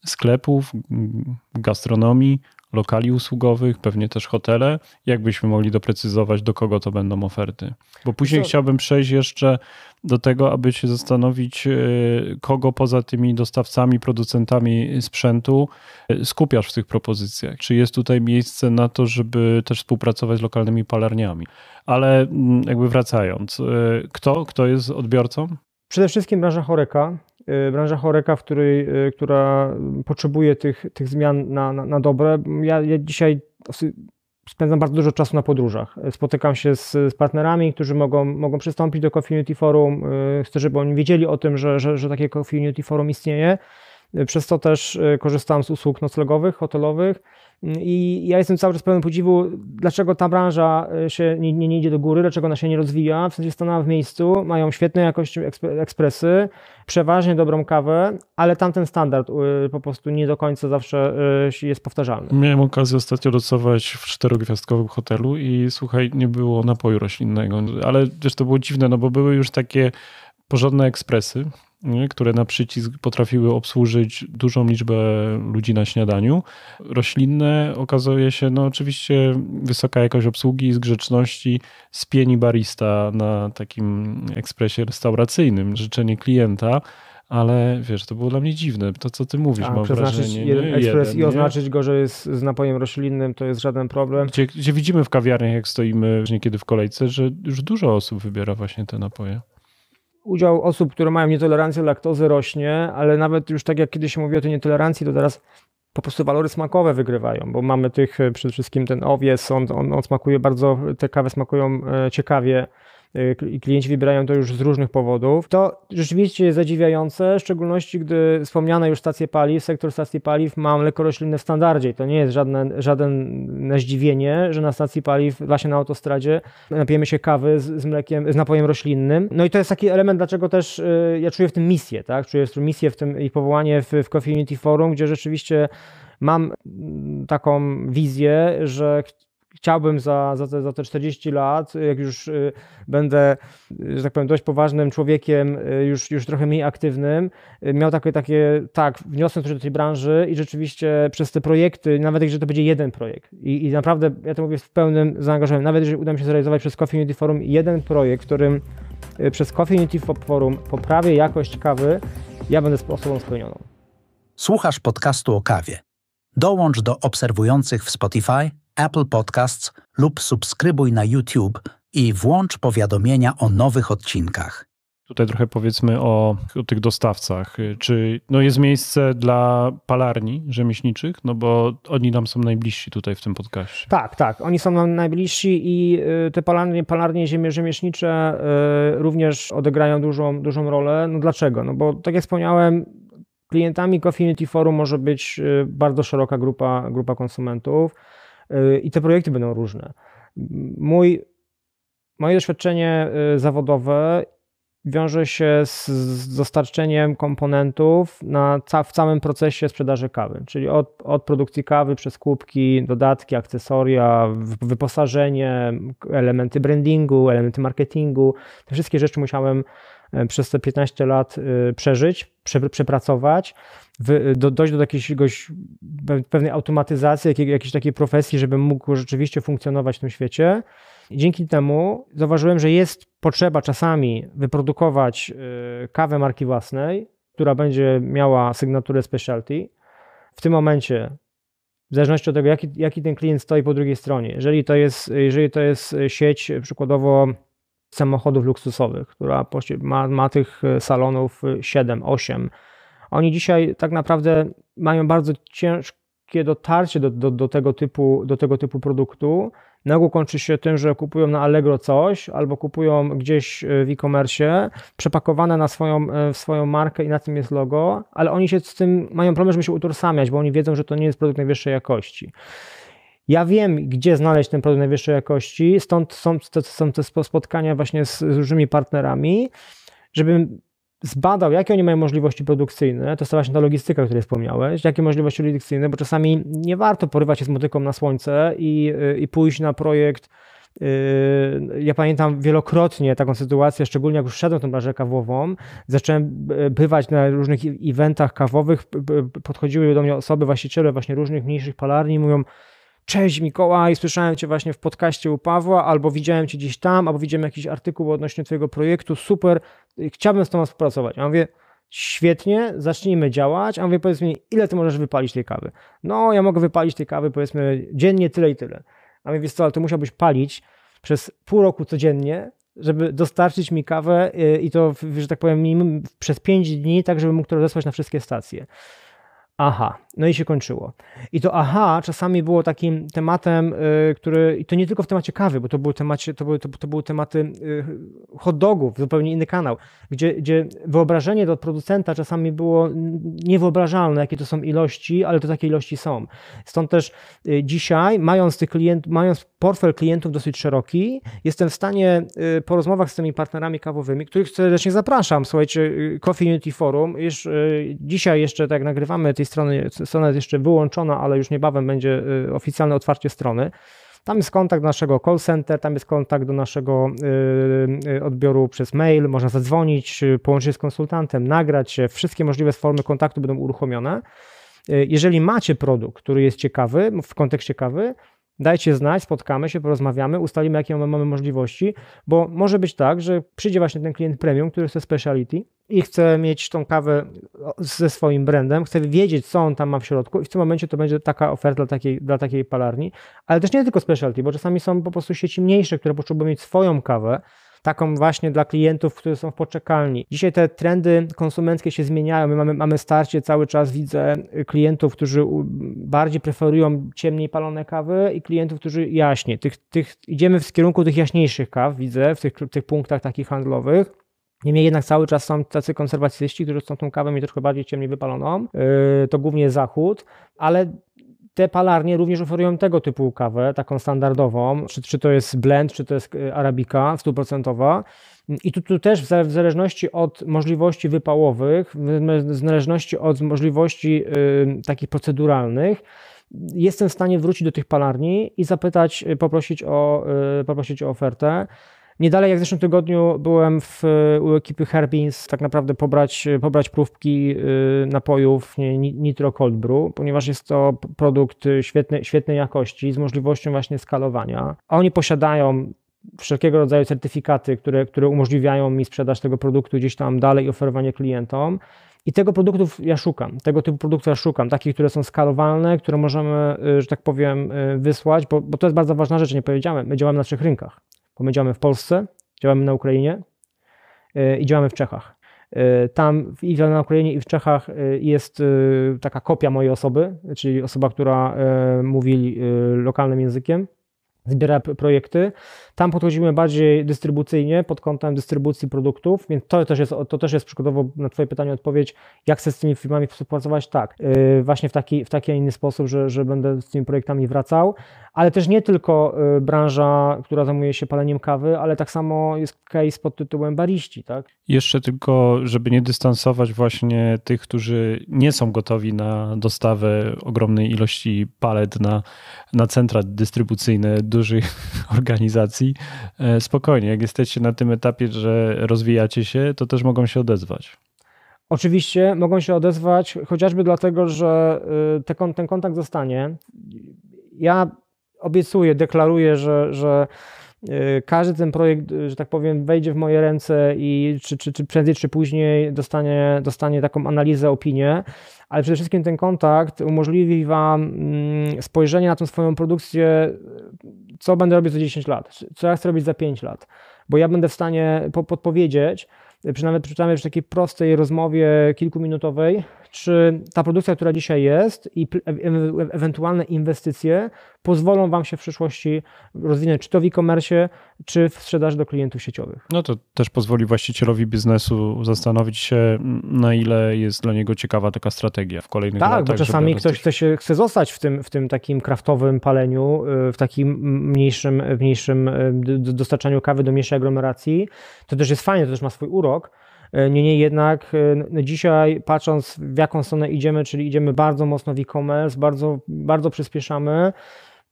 sklepów, mm, gastronomii, lokali usługowych, pewnie też hotele. Jakbyśmy mogli doprecyzować, do kogo to będą oferty? Bo później chciałbym przejść jeszcze do tego, aby się zastanowić, y, kogo poza tymi dostawcami, producentami sprzętu y, skupiasz w tych propozycjach. Czy jest tutaj miejsce na to, żeby też współpracować z lokalnymi palarniami? Ale mm, jakby wracając, y, kto, kto jest odbiorcą? Przede wszystkim branża choreka, Y, branża choreka, w której, y, która potrzebuje tych, tych zmian na, na, na dobre. Ja, ja dzisiaj spędzam bardzo dużo czasu na podróżach. Spotykam się z, z partnerami, którzy mogą, mogą przystąpić do Coffee Unity Forum. Chcę, żeby oni wiedzieli o tym, że, że, że takie Coffee Unity Forum istnieje. Przez to też e, korzystam z usług noclegowych, hotelowych i ja jestem cały czas pełen podziwu, dlaczego ta branża e, się nie, nie, nie idzie do góry, dlaczego ona się nie rozwija. W sensie stanęła w miejscu, mają świetnej jakości ekspresy, przeważnie dobrą kawę, ale tamten standard e, po prostu nie do końca zawsze jest powtarzalny. Miałem okazję ostatnio nocować w czterogwiazdkowym hotelu i słuchaj, nie było napoju roślinnego, ale też to było dziwne, no bo były już takie porządne ekspresy, nie? które na przycisk potrafiły obsłużyć dużą liczbę ludzi na śniadaniu. Roślinne okazuje się, no oczywiście wysoka jakość obsługi z grzeczności spieni barista na takim ekspresie restauracyjnym, życzenie klienta, ale wiesz, to było dla mnie dziwne, to co ty mówisz, A, tak, mam znaczy wrażenie. Jeden ekspres jeden, i oznaczyć nie? go, że jest z napojem roślinnym, to jest żaden problem. Gdzie, gdzie widzimy w kawiarniach, jak stoimy niekiedy w kolejce, że już dużo osób wybiera właśnie te napoje udział osób, które mają nietolerancję laktozy rośnie, ale nawet już tak jak kiedyś mówiło o tej nietolerancji, to teraz po prostu walory smakowe wygrywają, bo mamy tych, e, przede wszystkim ten owies, on, on, on smakuje bardzo, te kawy smakują e, ciekawie, Y, klienci wybierają to już z różnych powodów. To rzeczywiście jest zadziwiające, w szczególności gdy wspomniane już stacje paliw, sektor stacji paliw ma mleko roślinne w standardzie. I to nie jest żadne, żadne zdziwienie, że na stacji paliw, właśnie na autostradzie, napijemy się kawy z, z mlekiem, z napojem roślinnym. No i to jest taki element, dlaczego też y, ja czuję w tym misję, tak? Czuję w tym misję w tym i powołanie w, w Community Forum, gdzie rzeczywiście mam mm, taką wizję, że chciałbym za, za, te, za te 40 lat, jak już y, będę, y, że tak powiem, dość poważnym człowiekiem, y, już, już trochę mniej aktywnym, miał takie, takie tak, wniosłem coś do tej branży i rzeczywiście przez te projekty, nawet jeżeli to będzie jeden projekt i, i naprawdę, ja to mówię w pełnym zaangażowaniu, nawet jeżeli uda mi się zrealizować przez Coffee Unity Forum jeden projekt, w którym przez Coffee Unity Forum poprawię jakość kawy, ja będę osobą spełnioną. Słuchasz podcastu o kawie. Dołącz do obserwujących w Spotify, Apple Podcasts lub subskrybuj na YouTube i włącz powiadomienia o nowych odcinkach. Tutaj trochę powiedzmy o, o, tych dostawcach. Czy no jest miejsce dla palarni rzemieślniczych? No bo oni nam są najbliżsi tutaj w tym podcaście. Tak, tak. Oni są nam najbliżsi i y, te palarnie, palarnie ziemie rzemieślnicze y, również odegrają dużą, dużą rolę. No dlaczego? No bo tak jak wspomniałem, klientami Cofinity Forum może być y, bardzo szeroka grupa, grupa konsumentów. Y, i te projekty będą różne. Mój, moje doświadczenie y, zawodowe wiąże się z, dostarczeniem komponentów na ca, w całym procesie sprzedaży kawy, czyli od, od produkcji kawy przez kubki, dodatki, akcesoria, wyposażenie, elementy brandingu, elementy marketingu. Te wszystkie rzeczy musiałem E, przez te 15 lat e, przeżyć, przepracować, dojść do jakiegoś, pewnej automatyzacji, jakiejś takiej profesji, żebym mógł rzeczywiście funkcjonować w tym świecie. I dzięki temu zauważyłem, że jest potrzeba czasami wyprodukować e, kawę marki własnej, która będzie miała sygnaturę specialty. W tym momencie w zależności od tego, jaki, jaki ten klient stoi po drugiej stronie. Jeżeli to jest, jeżeli to jest sieć przykładowo samochodów luksusowych, która ma, ma tych e, salonów 7, e, 8. Oni dzisiaj tak naprawdę mają bardzo ciężkie dotarcie do, do, do, tego, typu, do tego typu produktu. Nagle kończy się tym, że kupują na Allegro coś albo kupują gdzieś e, w e-commerce, przepakowane na swoją, w swoją markę i na tym jest logo, ale oni się z tym mają problem, żeby się utożsamiać, bo oni wiedzą, że to nie jest produkt najwyższej jakości. Ja wiem, gdzie znaleźć ten produkt najwyższej jakości, stąd są, są te spotkania właśnie z, z różnymi partnerami, żebym zbadał, jakie oni mają możliwości produkcyjne, to jest właśnie ta logistyka, o której wspomniałeś, jakie możliwości produkcyjne, bo czasami nie warto porywać się z motyką na słońce i, y, i pójść na projekt. Y, ja pamiętam wielokrotnie taką sytuację, szczególnie jak już szedłem w tą branżę kawową, zacząłem y, bywać na różnych eventach kawowych, podchodziły do mnie osoby, właściciele właśnie różnych mniejszych palarni mówią, cześć Mikołaj, słyszałem Cię właśnie w podcaście u Pawła, albo widziałem Cię gdzieś tam, albo widziałem jakiś artykuł odnośnie Twojego projektu, super, y, chciałbym z Tobą współpracować. A mówię, świetnie, zacznijmy działać. A mówię, powiedz mi, ile Ty możesz wypalić tej kawy? No, ja mogę wypalić tej kawy, powiedzmy, dziennie tyle i tyle. A mówię, wiesz co, ale to musiałbyś palić przez pół roku codziennie, żeby dostarczyć mi kawę y, i to, że tak powiem, przez pięć dni, tak żeby mógł to rozesłać na wszystkie stacje. Aha, no i się kończyło. I to aha czasami było takim tematem, y, który, i to nie tylko w temacie kawy, bo to były, to był, to, to tematy y, hot dogów, zupełnie inny kanał, gdzie, gdzie wyobrażenie do producenta czasami było niewyobrażalne, jakie to są ilości, ale to takie ilości są. Stąd też y, dzisiaj, mając, tych klient, mając portfel klientów dosyć szeroki, jestem w stanie po rozmowach z tymi partnerami kawowymi, których serdecznie zapraszam, słuchajcie, Coffee Unity Forum, już dzisiaj jeszcze tak nagrywamy tej strony strona jest jeszcze wyłączona, ale już niebawem będzie y, oficjalne otwarcie strony. Tam jest kontakt do naszego call center, tam jest kontakt do naszego y, y, odbioru przez mail, można zadzwonić, połączyć się z konsultantem, nagrać się, wszystkie możliwe formy kontaktu będą uruchomione. Jeżeli macie produkt, który jest ciekawy, w kontekście kawy, Dajcie znać, spotkamy się, porozmawiamy, ustalimy, jakie mamy możliwości, bo może być tak, że przyjdzie właśnie ten klient premium, który chce speciality i chce mieć tą kawę ze swoim brandem, chce wiedzieć, co on tam ma w środku i w tym momencie to będzie taka oferta dla takiej, dla takiej palarni, ale też nie tylko specialty, bo czasami są po prostu sieci mniejsze, które potrzebują mieć swoją kawę, taką właśnie dla klientów, którzy są w poczekalni. Dzisiaj te trendy konsumenckie się zmieniają. My mamy, mamy starcie cały czas, widzę klientów, którzy bardziej preferują ciemniej palone kawy i klientów, którzy jaśniej. Tych, tych, idziemy w kierunku tych jaśniejszych kaw, widzę, w tych, tych punktach takich handlowych. Niemniej jednak cały czas są tacy konserwatyści, którzy chcą tą kawę mieć troszkę bardziej ciemniej wypaloną. Yy, to głównie Zachód, ale te palarnie również oferują tego typu kawę, taką standardową, czy, czy to jest blend, czy to jest e, arabika stuprocentowa. I tu, tu, też w zależności od możliwości wypałowych, w zależności od możliwości y, takich proceduralnych, jestem w stanie wrócić do tych palarni i zapytać, y, poprosić o, y, poprosić o ofertę. Nie dalej jak w zeszłym tygodniu byłem w, u ekipy Herbins tak naprawdę pobrać, pobrać próbki y, napojów Nitro Cold Brew, ponieważ jest to produkt świetnej, świetnej jakości z możliwością właśnie skalowania. A oni posiadają wszelkiego rodzaju certyfikaty, które, które umożliwiają mi sprzedaż tego produktu gdzieś tam dalej i oferowanie klientom. I tego produktów ja szukam, tego typu produktów ja szukam, takich, które są skalowalne, które możemy, y, że tak powiem, y, wysłać, bo, bo to jest bardzo ważna rzecz, nie powiedziałem, my działamy na trzech rynkach bo my działamy w Polsce, działamy na Ukrainie e, i działamy w Czechach. E, tam i na Ukrainie, i w Czechach e, jest taka kopia mojej osoby, czyli osoba, która mówi lokalnym językiem zbiera projekty. Tam podchodzimy bardziej dystrybucyjnie, pod kątem dystrybucji produktów, więc to też jest, to też jest przykładowo na Twoje pytanie odpowiedź, jak chcę z tymi firmami współpracować, tak, yy, właśnie w taki, w taki inny sposób, że, że będę z tymi projektami wracał, ale też nie tylko yy, branża, która zajmuje się paleniem kawy, ale tak samo jest case pod tytułem bariści, tak? Jeszcze tylko, żeby nie dystansować właśnie tych, którzy nie są gotowi na dostawę ogromnej ilości palet na, na centra dystrybucyjne dużych organizacji, e, spokojnie, jak jesteście na tym etapie, że rozwijacie się, to też mogą się odezwać. Oczywiście mogą się odezwać, chociażby dlatego, że y, te, ten kontakt zostanie. Ja obiecuję, deklaruję, że, że E, każdy ten projekt, e, że tak powiem, wejdzie w moje ręce i czy, czy, czy prędzej czy później dostanie, dostanie taką analizę, opinię, ale przede wszystkim ten kontakt umożliwi Wam mm, spojrzenie na tą swoją produkcję, co będę robić za 10 lat, co ja chcę robić za 5 lat, bo ja będę w stanie podpowiedzieć, e, przy nawet przy takiej prostej rozmowie kilkuminutowej, czy ta produkcja, która dzisiaj jest i ewentualne inwestycje pozwolą Wam się w przyszłości rozwinąć, czy to w e-commerce, czy w sprzedaży do klientów sieciowych. No to też pozwoli właścicielowi biznesu zastanowić się, na ile jest dla niego ciekawa taka strategia w kolejnych tak, latach. Tak, bo czasami ktoś chce, się, chce zostać w tym, w tym takim kraftowym paleniu, y, w takim mniejszym, mniejszym y, dostarczaniu kawy do mniejszej aglomeracji. To też jest fajne, to też ma swój urok, E, niemniej jednak e, dzisiaj patrząc w jaką stronę idziemy, czyli idziemy bardzo mocno w e-commerce, bardzo, bardzo przyspieszamy,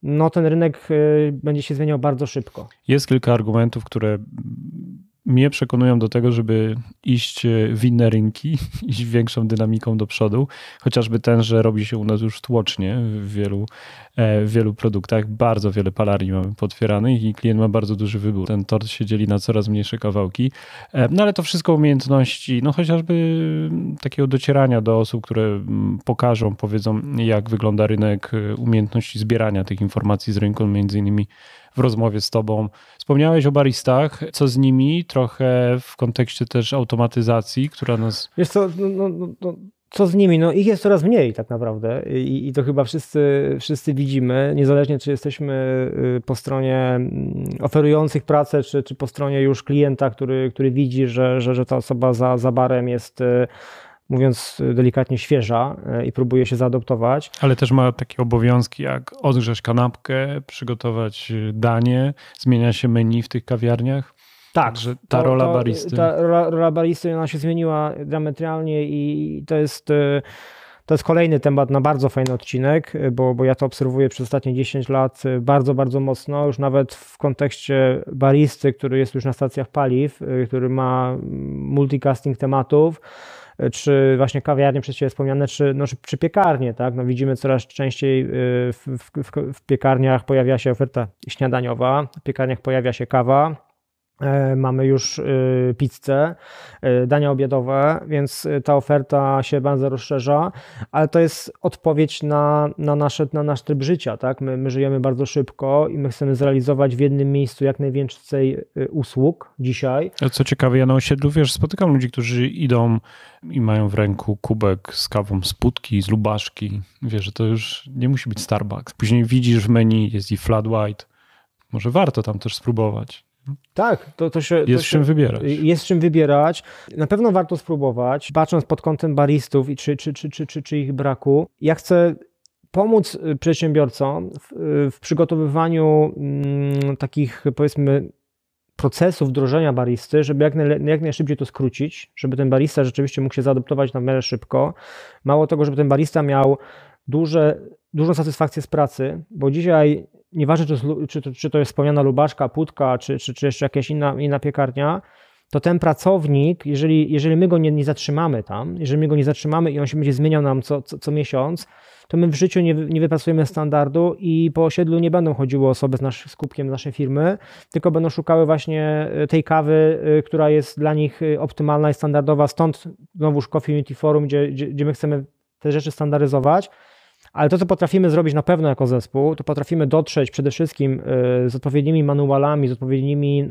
no ten rynek e, będzie się zmieniał bardzo szybko. Jest kilka argumentów, które mnie przekonują do tego, żeby iść e, w inne rynki, iść większą dynamiką do przodu. Chociażby ten, że robi się u nas już tłocznie w wielu, e, w wielu produktach. Bardzo wiele palarni mamy potwieranych i klient ma bardzo duży wybór. Ten tort się dzieli na coraz mniejsze kawałki. E, no ale to wszystko umiejętności, no chociażby takiego docierania do osób, które pokażą, powiedzą, jak wygląda rynek, umiejętności zbierania tych informacji z rynku, między innymi w rozmowie z Tobą. Wspomniałeś o baristach, co z nimi, trochę w kontekście też automatyzacji, która nas. Wiesz co, no, no, no, no co z nimi? No ich jest coraz mniej tak naprawdę I, i to chyba wszyscy, wszyscy widzimy, niezależnie czy jesteśmy y, po stronie mm, oferujących pracę, czy, czy po stronie już klienta, który, który widzi, że, że, że ta osoba za, za barem jest y, mówiąc y, delikatnie, świeża y, i próbuje się zaadoptować. Ale też ma takie obowiązki jak odgrzać kanapkę, przygotować y, danie, zmienia się menu w tych kawiarniach. Tak, Także ta to, rola baristy. Ta rola, rola baristy ona się zmieniła diametralnie i to jest. To jest kolejny temat na bardzo fajny odcinek, bo, bo ja to obserwuję przez ostatnie 10 lat bardzo, bardzo mocno, już nawet w kontekście baristy, który jest już na stacjach paliw, który ma multicasting tematów E, czy właśnie kawiarnie przez Ciebie wspomniane, czy, no, czy, piekarnie, tak? No, widzimy coraz częściej e, w, w, w piekarniach pojawia się oferta śniadaniowa, w piekarniach pojawia się kawa, E, mamy już y, pizzę, y, dania obiadowe, więc y, ta oferta się bardzo rozszerza, ale to jest odpowiedź na, na, nasze, na nasz tryb życia, tak? My, my żyjemy bardzo szybko i my chcemy zrealizować w jednym miejscu jak najwięcej usług dzisiaj. A co ciekawe, ja na osiedlu, wiesz, spotykam ludzi, którzy idą i mają w ręku kubek z kawą z Putki, z Lubaszki, wiesz, że to już nie musi być Starbucks. Później widzisz w menu jest i flat white, może warto tam też spróbować. Tak, to, to się. Jest to się, czym wybierać. Jest czym wybierać. Na pewno warto spróbować, patrząc pod kątem baristów i czy, czy, czy, czy, czy, czy ich braku. Ja chcę pomóc y, przedsiębiorcom w, y, w przygotowywaniu m, mm, takich, powiedzmy, procesów wdrożenia baristy, żeby jak, najle- jak, najszybciej to skrócić, żeby ten barista rzeczywiście mógł się zaadoptować na miarę szybko. Mało tego, żeby ten barista miał duże dużą satysfakcję z pracy, bo dzisiaj nieważne, czy, czy, czy to jest wspomniana lubaszka, putka, czy, czy, czy jeszcze jakaś inna, inna piekarnia, to ten pracownik, jeżeli, jeżeli my go nie, nie zatrzymamy tam, jeżeli my go nie zatrzymamy i on się będzie zmieniał nam co, co, co miesiąc, to my w życiu nie, nie wypracujemy standardu i po osiedlu nie będą chodziły osoby z, nasz, z kubkiem naszej firmy, tylko będą szukały właśnie e, tej kawy, e, która jest dla nich e, optymalna i standardowa. Stąd znowuż Coffee Unity Forum, gdzie, gdzie, gdzie my chcemy te rzeczy standaryzować. Ale to, co potrafimy zrobić na pewno jako zespół, to potrafimy dotrzeć przede wszystkim e, z odpowiednimi manualami, z odpowiednimi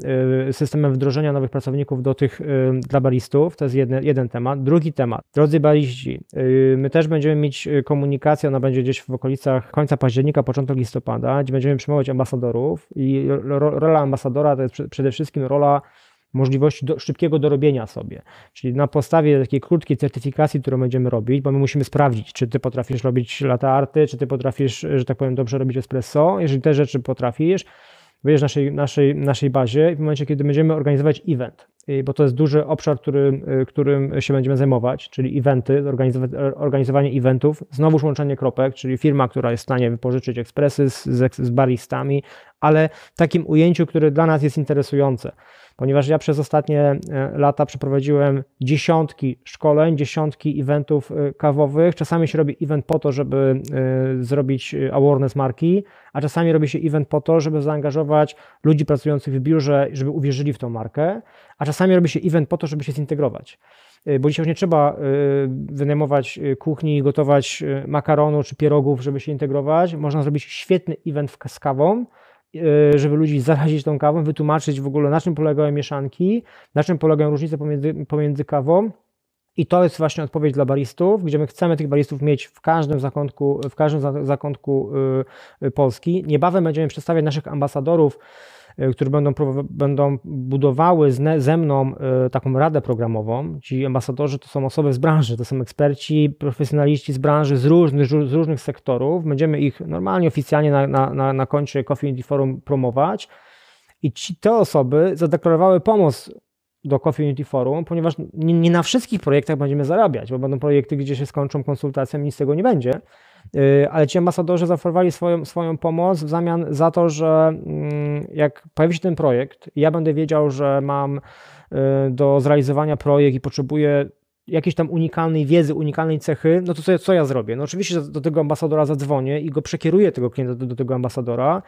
e, systemem wdrożenia nowych pracowników do tych e, dla baristów. To jest jedne, jeden temat. Drugi temat, drodzy baliści, my też będziemy mieć komunikację, ona będzie gdzieś w okolicach końca października, początku listopada, gdzie będziemy przyjmować ambasadorów i rola ambasadora to jest przede wszystkim rola możliwości do, szybkiego dorobienia sobie. Czyli na podstawie takiej krótkiej certyfikacji, którą będziemy robić, bo my musimy sprawdzić, czy ty potrafisz robić lata arty, czy ty potrafisz, że tak powiem, dobrze robić espresso. Jeżeli te rzeczy potrafisz, wyjdziesz naszej, naszej, naszej bazie w momencie, kiedy będziemy organizować event, bo to jest duży obszar, który, y, którym się będziemy zajmować, czyli eventy, organizowanie eventów, znowuż łączenie kropek, czyli firma, która jest w stanie wypożyczyć ekspresy z, z baristami, ale w takim ujęciu, które dla nas jest interesujące ponieważ ja przez ostatnie e, lata przeprowadziłem dziesiątki szkoleń, dziesiątki eventów e, kawowych. Czasami się robi event po to, żeby e, zrobić awareness marki, a czasami robi się event po to, żeby zaangażować ludzi pracujących w biurze, żeby uwierzyli w tą markę, a czasami robi się event po to, żeby się zintegrować bo dzisiaj już nie trzeba wynajmować kuchni, gotować makaronu czy pierogów, żeby się integrować. Można zrobić świetny event z kawą, E, żeby ludzi zarazić tą kawą, wytłumaczyć w ogóle na czym polegają mieszanki, na czym polegają różnice pomiędzy, pomiędzy kawą. I to jest właśnie odpowiedź dla baristów, gdzie my chcemy tych baristów mieć w każdym zakątku, w każdym zakątku y, y, Polski. Niebawem będziemy przedstawiać naszych ambasadorów E, które będą, będą budowały ze mną e, taką radę programową. Ci ambasadorzy to są osoby z branży, to są eksperci, profesjonaliści z branży, z różnych, z różnych sektorów. Będziemy ich normalnie, oficjalnie na, na, na, na koncie Coffee Unity Forum promować. I ci, te osoby zadeklarowały pomoc do Coffee Unity Forum, ponieważ nie, nie, na wszystkich projektach będziemy zarabiać, bo będą projekty, gdzie się skończą konsultacje, nic z tego nie będzie. Y, ale ci ambasadorzy zaoferowali swoją, swoją pomoc w zamian za to, że mm, jak pojawi się ten projekt, ja będę wiedział, że mam y, do zrealizowania projekt i potrzebuję jakiejś tam unikalnej wiedzy, unikalnej cechy, no to co, co ja zrobię? No oczywiście do tego ambasadora zadzwonię i go przekieruję tego klienta do, do tego ambasadora,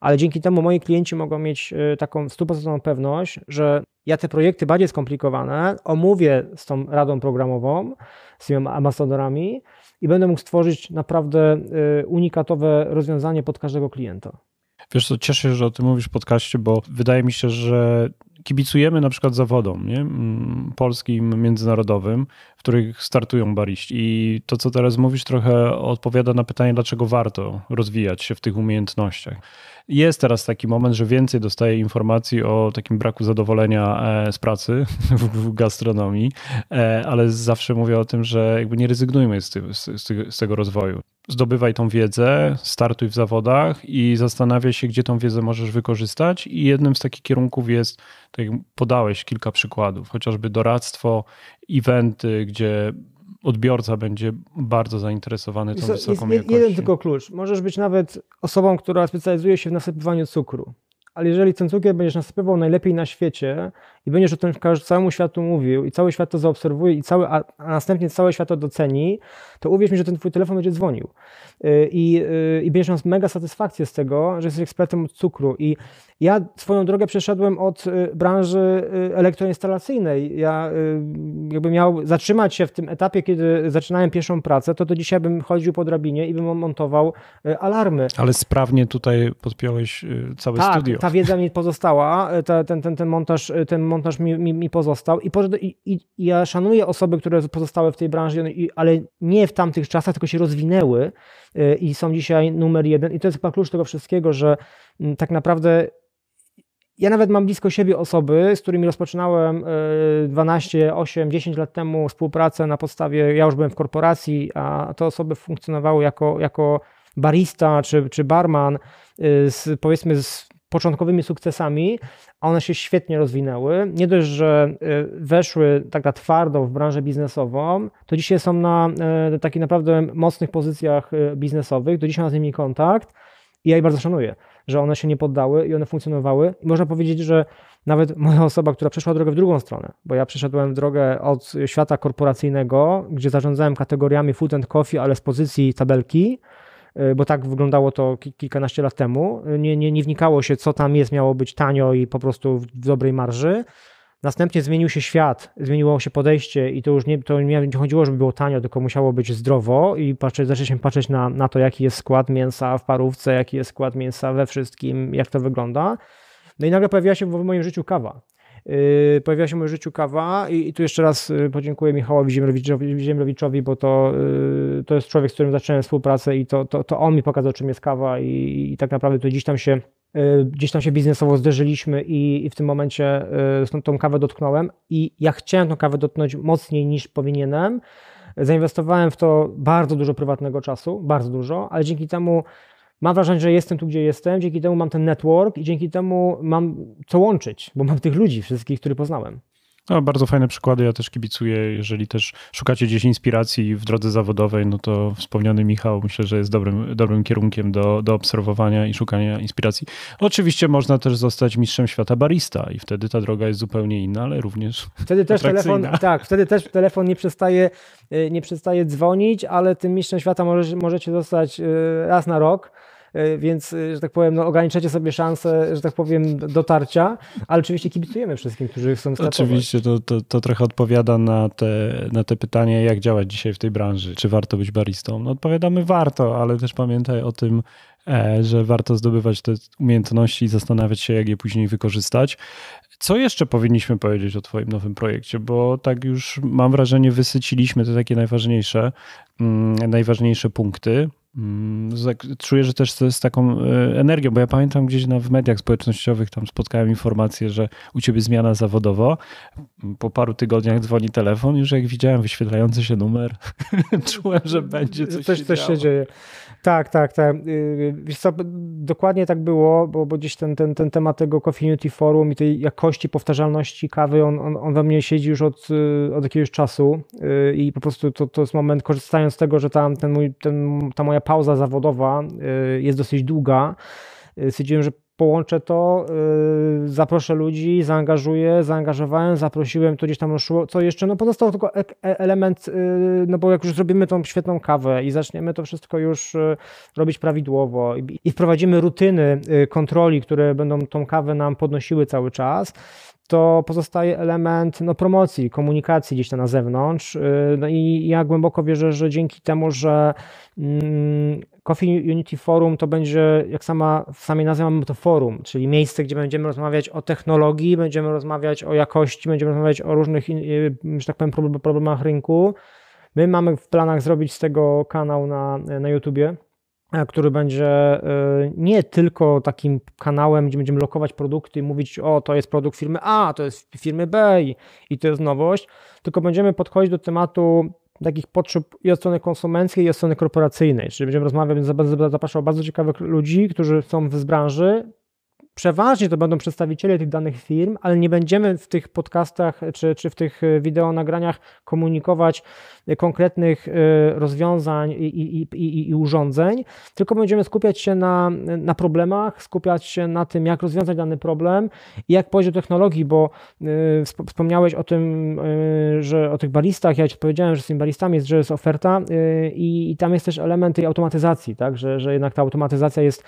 ale dzięki temu moi klienci mogą mieć y, taką stuprocentową pewność, że ja te projekty bardziej skomplikowane omówię z tą radą programową, z tymi ambasadorami i będę mógł stworzyć naprawdę y, unikatowe rozwiązanie pod każdego klienta. Wiesz co, cieszę się, że o tym mówisz w podcaście, bo wydaje mi się, że kibicujemy na przykład zawodom nie? Mm, polskim, międzynarodowym, w których startują bariści. I to, co teraz mówisz, trochę odpowiada na pytanie, dlaczego warto rozwijać się w tych umiejętnościach. Jest teraz taki moment, że więcej dostaję informacji o takim braku zadowolenia e, z pracy w gastronomii, e, ale zawsze mówię o tym, że jakby nie rezygnujmy z, z tego rozwoju. Zdobywaj tą wiedzę, startuj w zawodach i zastanawiaj się, gdzie tą wiedzę możesz wykorzystać. I jednym z takich kierunków jest tak jak podałeś kilka przykładów, chociażby doradztwo, eventy, gdzie odbiorca będzie bardzo zainteresowany tą jest, wysoką jest jakością. Jeden tylko klucz. Możesz być nawet osobą, która specjalizuje się w nasypywaniu cukru ale jeżeli ten cukier będziesz nasypywał najlepiej na świecie i będziesz o tym całemu światu mówił i cały świat to zaobserwuje i cały, a następnie cały świat to doceni, to uwierz mi, że ten twój telefon będzie dzwonił y, i, y, i będziesz miał mega satysfakcję z tego, że jesteś ekspertem od cukru i ja swoją drogę przeszedłem od y, branży elektroinstalacyjnej. Ja jakbym miał zatrzymać się w tym etapie, kiedy zaczynałem pierwszą pracę, to do dzisiaj bym chodził po drabinie i bym montował alarmy. Ale sprawnie tutaj podpiąłeś całe tak, studio. Tak, ta wiedza mi pozostała, e, ta, ten, ten, ten montaż, e, ten montaż mi, mi, mi pozostał I, i, i, ja szanuję osoby, które pozostały w tej branży, ale nie w tamtych czasach, tylko się rozwinęły e, i są dzisiaj numer jeden i to jest chyba klucz tego wszystkiego, że mm, tak naprawdę ja nawet mam blisko siebie osoby, z którymi rozpoczynałem 12, 8, 10 lat temu współpracę na podstawie, ja już byłem w korporacji, a te osoby funkcjonowały jako, jako barista czy, czy barman, z, powiedzmy z początkowymi sukcesami, a one się świetnie rozwinęły. Nie dość, że y, weszły tak na twardo w branżę biznesową, to dzisiaj są na y, takich naprawdę mocnych pozycjach y, biznesowych, do dzisiaj mam z nimi kontakt i ja je bardzo szanuję, że one się nie poddały i one funkcjonowały. I można powiedzieć, że nawet moja osoba, która przeszła drogę w drugą stronę, bo ja przeszedłem drogę od świata korporacyjnego, gdzie zarządzałem kategoriami food and coffee, ale z pozycji tabelki, Y, bo tak wyglądało to kilkanaście lat temu. Nie, nie, nie wnikało się, co tam jest, miało być tanio i po prostu w dobrej marży. Następnie zmienił się świat, zmieniło się podejście i to już nie, to nie chodziło, żeby było tanio, tylko musiało być zdrowo i patrzeć, zaczęliśmy patrzeć na, na to, jaki jest skład mięsa w parówce, jaki jest skład mięsa we wszystkim, jak to wygląda. No i nagle pojawiła się w moim życiu kawa. Yy, Pojawiła się w moim życiu kawa i, i tu jeszcze raz yy, podziękuję Michałowi Ziemrowiczowi, bo to, yy, to jest człowiek, z którym zacząłem współpracę i to, to, to on mi pokazał, czym jest kawa i, i tak naprawdę to dziś tam się gdzieś tam się biznesowo zderzyliśmy i, i w tym momencie y, tą kawę dotknąłem i ja chciałem tą kawę dotknąć mocniej niż powinienem. Zainwestowałem w to bardzo dużo prywatnego czasu, bardzo dużo, ale dzięki temu mam wrażenie, że jestem tu, gdzie jestem, dzięki temu mam ten network i dzięki temu mam co łączyć, bo mam tych ludzi wszystkich, których poznałem. No, bardzo fajne przykłady, ja też kibicuję. Jeżeli też szukacie gdzieś inspiracji w drodze zawodowej, no to wspomniany Michał myślę, że jest dobrym, dobrym kierunkiem do, do obserwowania i szukania inspiracji. Oczywiście można też zostać mistrzem świata barista i wtedy ta droga jest zupełnie inna, ale również Wtedy też telefon, tak, wtedy też telefon nie przestaje, y, nie przestaje dzwonić, ale tym mistrzem świata możecie, możecie zostać y, raz na rok E, więc, e, że tak powiem, no, ograniczacie sobie szansę, że tak powiem, dotarcia, ale oczywiście kibicujemy wszystkim, którzy chcą startować. Oczywiście, to, to, to trochę odpowiada na te, na te pytanie, jak działać dzisiaj w tej branży, czy warto być baristą. No, odpowiadamy warto, ale też pamiętaj o tym, e, że warto zdobywać te umiejętności i zastanawiać się, jak je później wykorzystać. Co jeszcze powinniśmy powiedzieć o Twoim nowym projekcie? Bo tak już mam wrażenie, wysyciliśmy te takie najważniejsze, mm, najważniejsze punkty. Mm, czuję, że też z taką e, energią, bo ja pamiętam gdzieś na, w mediach społecznościowych tam spotkałem informację, że u ciebie zmiana zawodowo. Po paru tygodniach dzwoni telefon, już jak widziałem wyświetlający się numer, czułem, że będzie coś. Coś, się coś się dzieje. Tak, tak, tak. Y, wiesz co, dokładnie tak było, bo, bo gdzieś ten, ten, ten temat tego Coffee Forum i tej jakości, powtarzalności kawy, on, on, on we mnie siedzi już od, y, od jakiegoś czasu y, i po prostu to, to jest moment, korzystając z tego, że tam ten mój, ten, ta moja pauza zawodowa jest dosyć długa, stwierdziłem, że połączę to, yy, zaproszę ludzi, zaangażuję, zaangażowałem, zaprosiłem, to gdzieś tam szło, Co jeszcze? No pozostał tylko e element, yy, no bo jak już zrobimy tą świetną kawę i zaczniemy to wszystko już yy, robić prawidłowo i, i wprowadzimy rutyny y, kontroli, które będą tą kawę nam podnosiły cały czas, to pozostaje element no, promocji, komunikacji gdzieś tam na zewnątrz. Y, no i ja głęboko wierzę, że dzięki temu, że mm, Coffee Unity Forum to będzie, jak sama w samej nazwie mamy to forum, czyli miejsce, gdzie będziemy rozmawiać o technologii, będziemy rozmawiać o jakości, będziemy rozmawiać o różnych, y, że tak powiem, problemach rynku. My mamy w planach zrobić z tego kanał na, na YouTubie E, który będzie e, nie tylko takim kanałem, gdzie będziemy lokować produkty i mówić, o to jest produkt firmy A, to jest firmy B i, i to jest nowość, tylko będziemy podchodzić do tematu takich potrzeb i od strony konsumenckiej, i od strony korporacyjnej. Czyli będziemy rozmawiać, będę zapraszał bardzo ciekawych ludzi, którzy są z branży, Przeważnie to będą przedstawiciele tych danych firm, ale nie będziemy w tych podcastach czy, czy w tych e, wideo nagraniach komunikować e, konkretnych e, rozwiązań i, i, i, i urządzeń, tylko będziemy skupiać się na, na problemach, skupiać się na tym, jak rozwiązać dany problem i jak podejść do technologii, bo wspomniałeś o tym, że o tych baristach, ja Ci powiedziałem, że z tymi baristami jest, że jest oferta i, i tam jest też element tej automatyzacji, tak, że, że jednak ta automatyzacja jest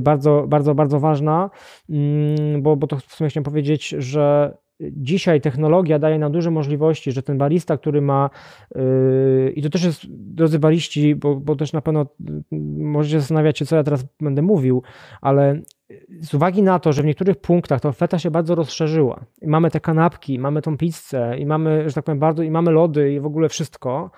bardzo, bardzo, bardzo ważna. Mm, bo, bo to w sumie chciałem powiedzieć, że dzisiaj technologia daje nam duże możliwości, że ten barista, który ma yy, i to też jest, drodzy baliści, bo, bo też na pewno yy, możecie zastanawiać się, co ja teraz będę mówił, ale z uwagi na to, że w niektórych punktach ta oferta się bardzo rozszerzyła i mamy te kanapki, mamy tą pizzę i mamy, że tak powiem, bardzo, i mamy lody i w ogóle wszystko,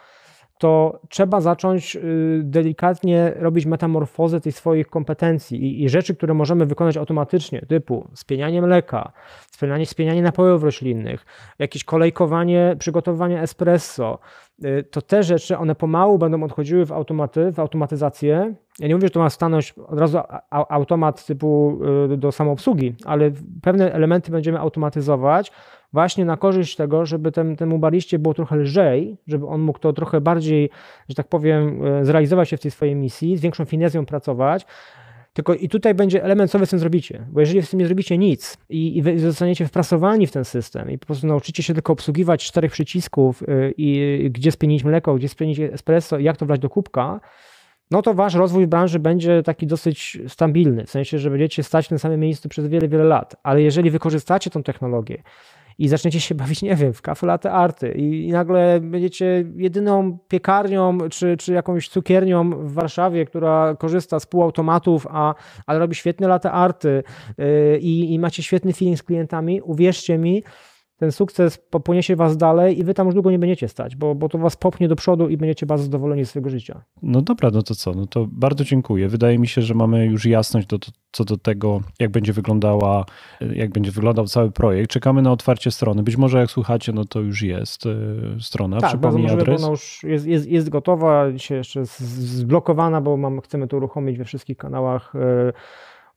to trzeba zacząć y, delikatnie robić metamorfozę tej swoich kompetencji i, i rzeczy, które możemy wykonać automatycznie, typu spienianie mleka, spienianie, spienianie napojów roślinnych, jakieś kolejkowanie, przygotowywanie espresso, y, to te rzeczy, one pomału będą odchodziły w automaty, w automatyzację. Ja nie mówię, że to ma stanąć od razu automat typu y, do samoobsługi, ale pewne elementy będziemy automatyzować, właśnie na korzyść tego, żeby tem, temu bariście było trochę lżej, żeby on mógł to trochę bardziej, że tak powiem, e, zrealizować się w tej swojej misji, z większą finezją pracować. Tylko i tutaj będzie element, co wy z tym zrobicie. Bo jeżeli z tym nie zrobicie nic i, i zostaniecie wprasowani w ten system i po prostu nauczycie się tylko obsługiwać czterech przycisków e, i gdzie spienić mleko, gdzie spienić espresso, jak to wlać do kubka, no to wasz rozwój branży będzie taki dosyć stabilny, w sensie, że będziecie stać w tym samym miejscu przez wiele, wiele lat. Ale jeżeli wykorzystacie tą technologię, i zaczniecie się bawić, nie wiem, w kafe latte arty i, nagle będziecie jedyną piekarnią czy, czy jakąś cukiernią w Warszawie, która korzysta z półautomatów, a, ale robi świetne latte arty yy, i, i macie świetny feeling z klientami, uwierzcie mi, ten sukces poniesie was dalej i wy tam już długo nie będziecie stać, bo, bo to was popchnie do przodu i będziecie bardzo zadowoleni z swojego życia. No dobra, no to co? No to bardzo dziękuję. Wydaje mi się, że mamy już jasność do, co do tego, jak będzie wyglądała, jak będzie wyglądał cały projekt. Czekamy na otwarcie strony. Być może jak słuchacie, no to już jest y, strona, tak, przypomnij bardzo możliwe, adres. Ona już jest, jest, jest gotowa, dzisiaj jeszcze jest zblokowana, bo mam, chcemy to uruchomić we wszystkich kanałach y,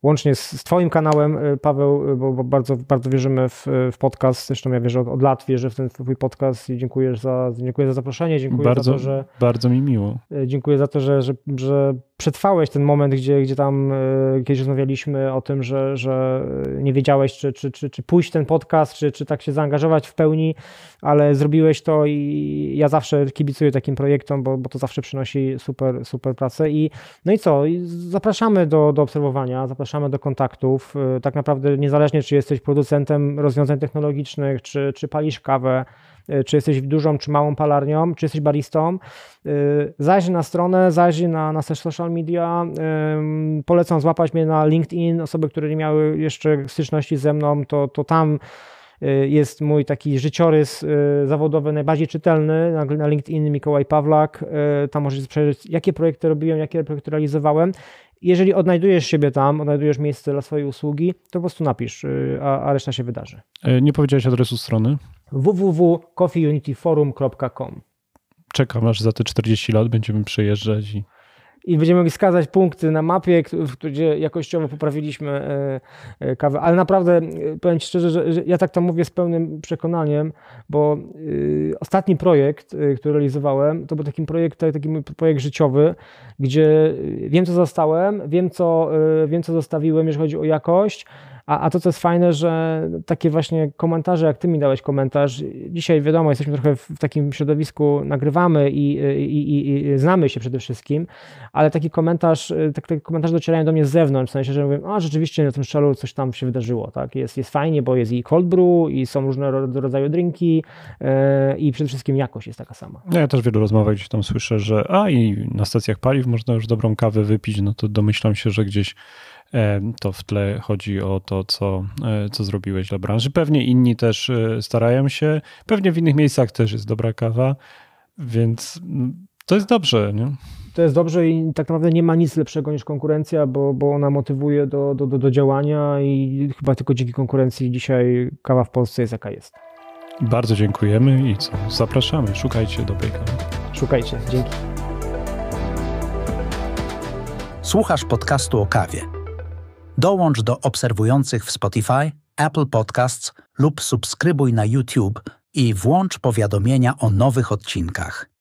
łącznie z, z Twoim kanałem, y, Paweł, y, bo, bo, bardzo, bardzo wierzymy w, w podcast. Zresztą ja wierzę od, od lat, wierzę w ten Twój podcast i dziękuję za, dziękuję za zaproszenie. Dziękuję bardzo, za to, że. Bardzo mi miło. Y, dziękuję za to, że, że, że przetrwałeś ten moment, gdzie, gdzie tam e, kiedyś rozmawialiśmy o tym, że, że nie wiedziałeś, czy, czy, czy, czy pójść ten podcast, czy, czy tak się zaangażować w pełni, ale zrobiłeś to i ja zawsze kibicuję takim projektom, bo, bo to zawsze przynosi super, super pracę. I, no i co? zapraszamy do, do obserwowania, zapraszamy do kontaktów. E, tak naprawdę niezależnie, czy jesteś producentem rozwiązań technologicznych, czy, czy palisz kawę, E, czy jesteś dużą czy małą palarnią, czy jesteś baristą. E, zajrzyj na stronę, zajrzyj na, nasze social media. Polecam złapać mnie na LinkedIn. Osoby, które nie miały jeszcze styczności ze mną, to, to tam e, jest mój taki życiorys zawodowy najbardziej czytelny na LinkedIn Mikołaj Pawlak. Tam możecie przejrzeć, jakie projekty robiłem, jakie projekty realizowałem jeżeli odnajdujesz siebie tam, odnajdujesz miejsce dla swojej usługi, to po prostu napisz, y, a, a reszta się wydarzy. E, nie powiedziałeś adresu strony? www.coffeeunityforum.com Czekam aż za te 40 lat będziemy przejeżdżać i i będziemy mogli skazać punkty na mapie, gdzie jakościowo poprawiliśmy e, e, kawę. Ale naprawdę e, powiem Ci szczerze, że, ja tak to mówię z pełnym przekonaniem, bo y, ostatni projekt, y, który realizowałem, to był taki projekt, taki mój projekt życiowy, gdzie y, wiem co zostałem, wiem co, wiem co zostawiłem, jeżeli chodzi o jakość, a, a to, co jest fajne, że takie właśnie komentarze, jak ty mi dałeś komentarz, dzisiaj wiadomo, jesteśmy trochę w takim środowisku, nagrywamy i, i, i, i znamy się przede wszystkim, ale taki komentarz, tak, takie komentarze docierają do mnie z zewnątrz, w sensie, że mówię, a rzeczywiście na tym szalu coś tam się wydarzyło, tak, jest, jest fajnie, bo jest i cold brew, i są różne rodzaje drinki yy, i przede wszystkim jakość jest taka sama. No, ja też wielu rozmowach gdzieś tam słyszę, że a i na stacjach paliw można już dobrą kawę wypić, no to domyślam się, że gdzieś to w tle chodzi o to, co, e, co zrobiłeś dla branży. Pewnie inni też e, starają się, pewnie w innych miejscach też jest dobra kawa, więc mm, to jest dobrze. Nie? To jest dobrze i tak naprawdę nie ma nic lepszego niż konkurencja, bo, bo ona motywuje do, do, do, do działania i chyba tylko dzięki konkurencji dzisiaj kawa w Polsce jest jaka jest. Bardzo dziękujemy i co? Zapraszamy. Szukajcie dobrej kawy. Szukajcie. Dzięki. Słuchasz podcastu o kawie. Dołącz do obserwujących w Spotify, Apple Podcasts lub subskrybuj na YouTube i włącz powiadomienia o nowych odcinkach.